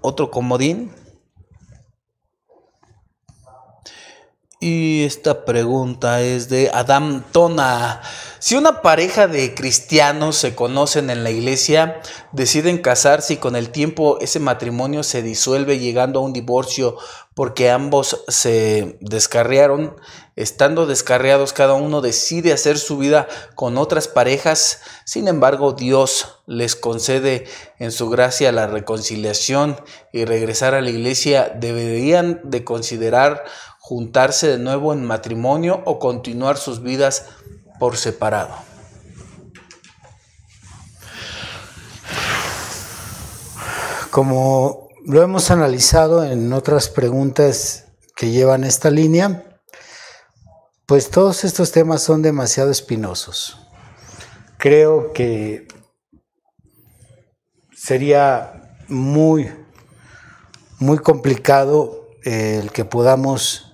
otro comodín. Y esta pregunta es de Adam Tona. Si una pareja de cristianos se conocen en la iglesia, deciden casarse y con el tiempo ese matrimonio se disuelve llegando a un divorcio porque ambos se descarriaron, estando descarriados cada uno decide hacer su vida con otras parejas, sin embargo Dios les concede en su gracia la reconciliación y regresar a la iglesia, deberían de considerar juntarse de nuevo en matrimonio o continuar sus vidas por separado. Como lo hemos analizado en otras preguntas que llevan esta línea, pues todos estos temas son demasiado espinosos. Creo que sería muy, muy complicado el que podamos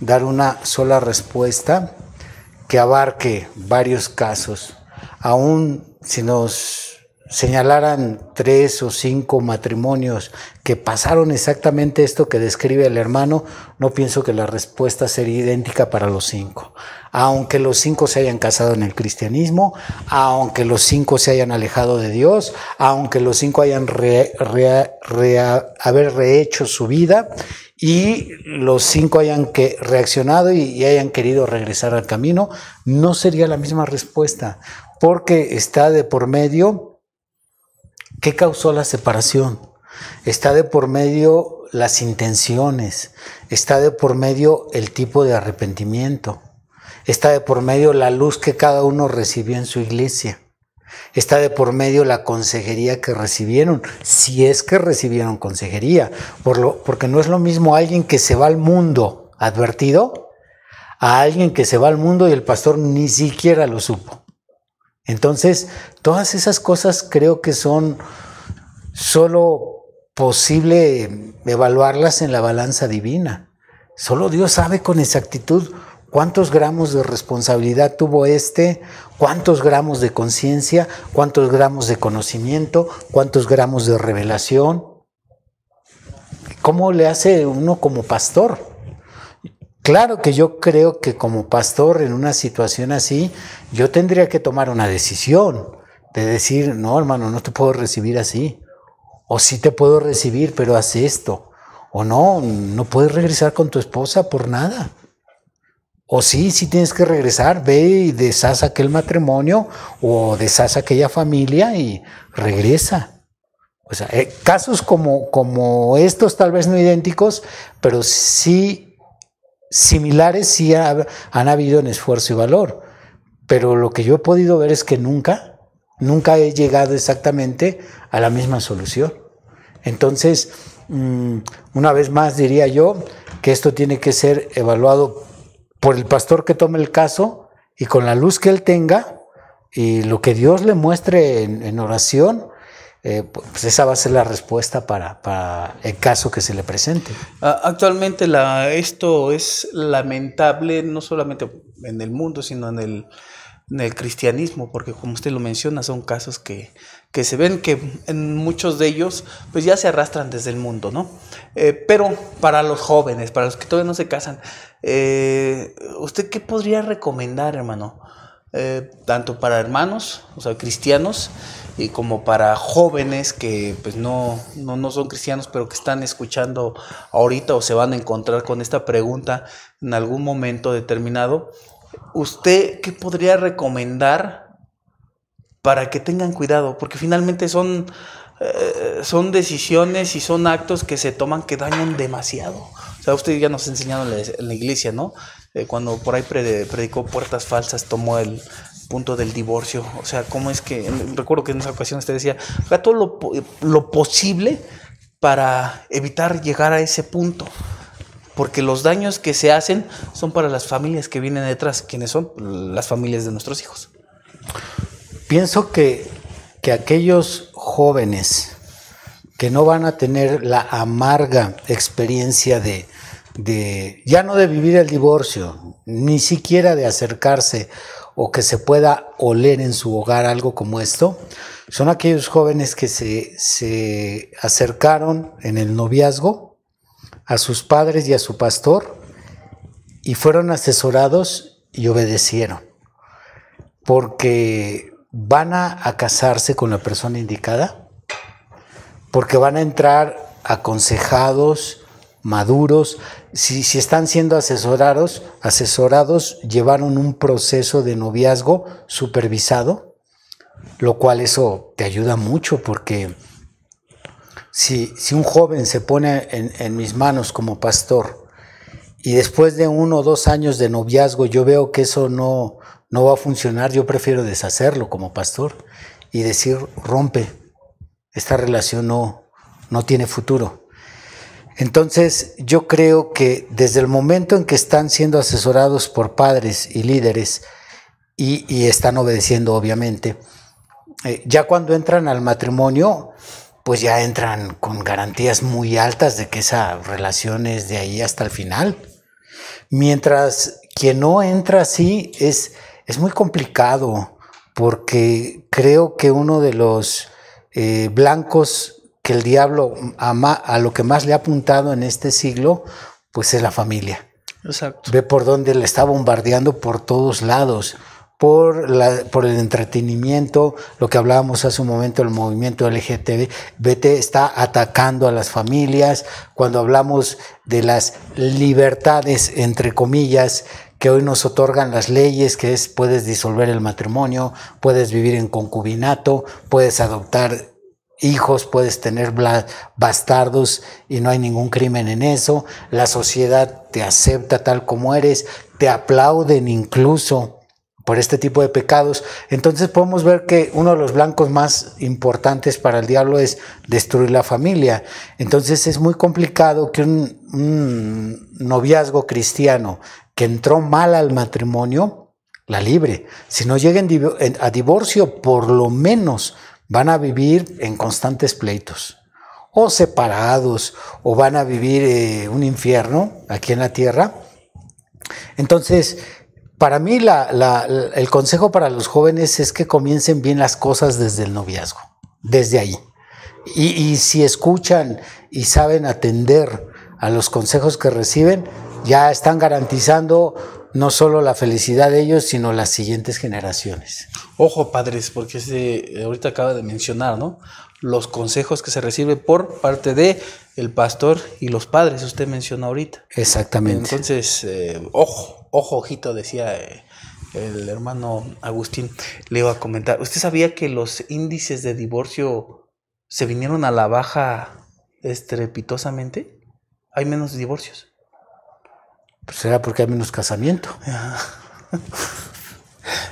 dar una sola respuesta que abarque varios casos, aún si nos señalaran tres o cinco matrimonios que pasaron exactamente esto que describe el hermano, no pienso que la respuesta sería idéntica para los cinco. Aunque los cinco se hayan casado en el cristianismo, aunque los cinco se hayan alejado de Dios, aunque los cinco hayan haber rehecho su vida y los cinco hayan que reaccionado y, y, hayan querido regresar al camino, no sería la misma respuesta, porque está de por medio qué causó la separación, está de por medio las intenciones, está de por medio el tipo de arrepentimiento, está de por medio la luz que cada uno recibió en su iglesia Está de por medio la consejería que recibieron, si es que recibieron consejería, porque no es lo mismo alguien que se va al mundo advertido a alguien que se va al mundo y el pastor ni siquiera lo supo. Entonces, todas esas cosas creo que son solo posible evaluarlas en la balanza divina. Solo Dios sabe con exactitud ¿Cuántos gramos de responsabilidad tuvo este? ¿Cuántos gramos de conciencia? ¿Cuántos gramos de conocimiento? ¿Cuántos gramos de revelación? ¿Cómo le hace uno como pastor? Claro que yo creo que como pastor en una situación así, yo tendría que tomar una decisión de decir, no, hermano, no te puedo recibir así. O sí te puedo recibir, pero haz esto. O no, no puedes regresar con tu esposa por nada. O sí, sí tienes que regresar, ve y deshaz aquel matrimonio o deshaz aquella familia y regresa. O sea, eh, casos como, como estos, tal vez no idénticos, pero sí similares, sí han habido en esfuerzo y valor. Pero lo que yo he podido ver es que nunca, nunca he llegado exactamente a la misma solución. Entonces, mm, una vez más diría yo que esto tiene que ser evaluado por el pastor que tome el caso y con la luz que él tenga y lo que Dios le muestre en, oración, eh, pues, pues esa va a ser la respuesta para, el caso que se le presente. Ah, actualmente esto es lamentable, no solamente en el mundo, sino en el el cristianismo, porque como usted lo menciona, son casos que, que, se ven que en muchos de ellos pues ya se arrastran desde el mundo, ¿no? Eh, pero para los jóvenes, para los que todavía no se casan, eh, ¿usted qué podría recomendar, hermano? Eh, tanto para hermanos, o sea, cristianos, y como para jóvenes que pues no, no, no, son cristianos, pero que están escuchando ahorita o se van a encontrar con esta pregunta en algún momento determinado, ¿usted qué podría recomendar para que tengan cuidado? Porque finalmente son, eh, son decisiones y son actos que se toman que dañan demasiado. O sea, usted ya nos ha en la, en la iglesia, ¿no? Eh, cuando por ahí predicó puertas falsas, tomó el punto del divorcio. O sea, ¿cómo es que, recuerdo que en esa ocasión usted decía, haga todo lo, lo posible para evitar llegar a ese punto porque los daños que se hacen son para las familias que vienen detrás. quienes son? Las familias de nuestros hijos. Pienso que, que aquellos jóvenes que no van a tener la amarga experiencia de, ya no de vivir el divorcio, ni siquiera de acercarse o que se pueda oler en su hogar algo como esto, son aquellos jóvenes que se, se acercaron en el noviazgo, a sus padres y a su pastor y fueron asesorados y obedecieron, porque van a, casarse con la persona indicada, porque van a entrar aconsejados, maduros, si, si, están siendo asesorados, asesorados llevaron un proceso de noviazgo supervisado, lo cual eso te ayuda mucho porque si, un joven se pone en, mis manos como pastor y después de uno o dos años de noviazgo yo veo que eso no, no va a funcionar, yo prefiero deshacerlo como pastor y decir, rompe, esta relación no, no tiene futuro. Entonces yo creo que desde el momento en que están siendo asesorados por padres y líderes y, están obedeciendo obviamente, eh, ya cuando entran al matrimonio, pues ya entran con garantías muy altas de que esa relación es de ahí hasta el final. Mientras quien no entra así es, muy complicado porque creo que uno de los eh, blancos que el diablo ama, a lo que más le ha apuntado en este siglo, pues es la familia. Exacto. Ve por dónde le está bombardeando por todos lados por, el entretenimiento, lo que hablábamos hace un momento, el movimiento LGTB, está atacando a las familias, cuando hablamos de las libertades, entre comillas, que hoy nos otorgan las leyes, que es puedes disolver el matrimonio, puedes vivir en concubinato, puedes adoptar hijos, puedes tener bastardos y no hay ningún crimen en eso. La sociedad te acepta tal como eres, te aplauden incluso por este tipo de pecados. Entonces podemos ver que uno de los blancos más importantes para el diablo es destruir la familia. Entonces es muy complicado que un, noviazgo cristiano que entró mal al matrimonio, la libre. Si no lleguen a divorcio, por lo menos van a vivir en constantes pleitos o separados o van a vivir eh, un infierno aquí en la tierra. Entonces, para mí el consejo para los jóvenes es que comiencen bien las cosas desde el noviazgo, desde ahí. Y, si escuchan y saben atender a los consejos que reciben, ya están garantizando no solo la felicidad de ellos, sino las siguientes generaciones. Ojo, padres, porque ahorita acaba de mencionar, ¿no? los consejos que se recibe por parte de el pastor y los padres, usted mencionó ahorita. Exactamente. Entonces, eh, ojo, ojo, ojito, decía eh, el hermano Agustín, le iba a comentar. ¿Usted sabía que los índices de divorcio se vinieron a la baja estrepitosamente? Hay menos divorcios. será pues porque hay menos casamiento. Ah.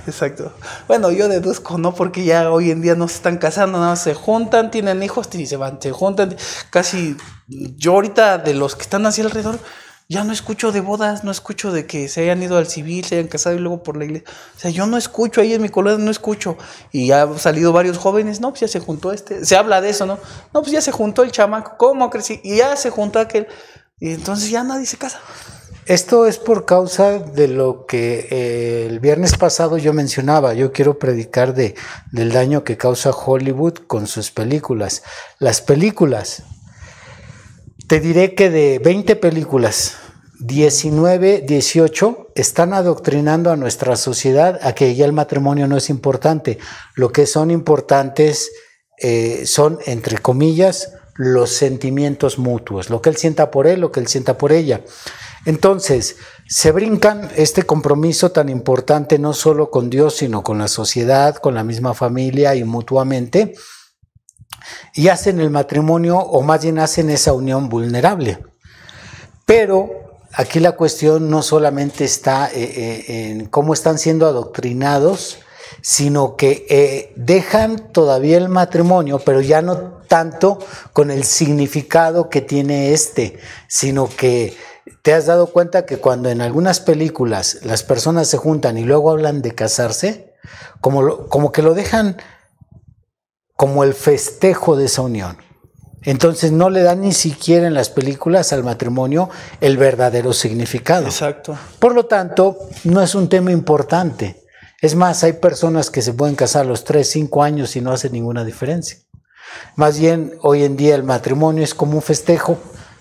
Exacto. Bueno, yo deduzco, ¿no? Porque ya hoy en día no se están casando, nada más se juntan, tienen hijos y se van, se juntan. Casi yo ahorita de los que están así alrededor, ya no escucho de bodas, no escucho de que se hayan ido al civil, se hayan casado y luego por la iglesia. O sea, yo no escucho ahí en mi colonia, no escucho. Y ya han salido varios jóvenes, no, pues ya se juntó este, se habla de eso, ¿no? No, pues ya se juntó el chamaco, ¿cómo crecí? Y ya se juntó aquel. Y entonces ya nadie se casa. Esto es por causa de lo que eh, el viernes pasado yo mencionaba. Yo quiero predicar de, del daño que causa Hollywood con sus películas. Las películas. Te diré que de 20 películas, 19, 18 están adoctrinando a nuestra sociedad a que ya el matrimonio no es importante. Lo que son importantes eh, son, entre comillas, los sentimientos mutuos, lo que él sienta por él, lo que él sienta por ella. Entonces, se brincan este compromiso tan importante no solo con Dios, sino con la sociedad, con la misma familia y mutuamente, y hacen el matrimonio, o más bien hacen esa unión vulnerable. Pero aquí la cuestión no solamente está eh, eh, en cómo están siendo adoctrinados, sino que eh, dejan todavía el matrimonio, pero ya no tanto con el significado que tiene este, sino que te has dado cuenta que cuando en algunas películas las personas se juntan y luego hablan de casarse, como, como que lo dejan como el festejo de esa unión. Entonces no le dan ni siquiera en las películas al matrimonio el verdadero significado. Exacto. Por lo tanto, no es un tema importante. Es más, hay personas que se pueden casar a los 3, 5 años y no hace ninguna diferencia. Más bien, hoy en día el matrimonio es como un festejo.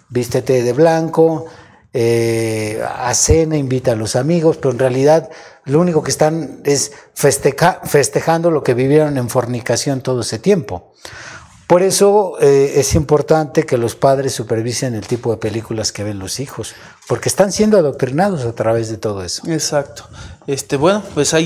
Vístete de blanco, eh, a cena, invita a los amigos, pero en realidad lo único que están es festejando lo que vivieron en fornicación todo ese tiempo. Por eso eh, es importante que los padres supervisen el tipo de películas que ven los hijos, porque están siendo adoctrinados a través de todo eso. Exacto. Este, bueno, pues ahí.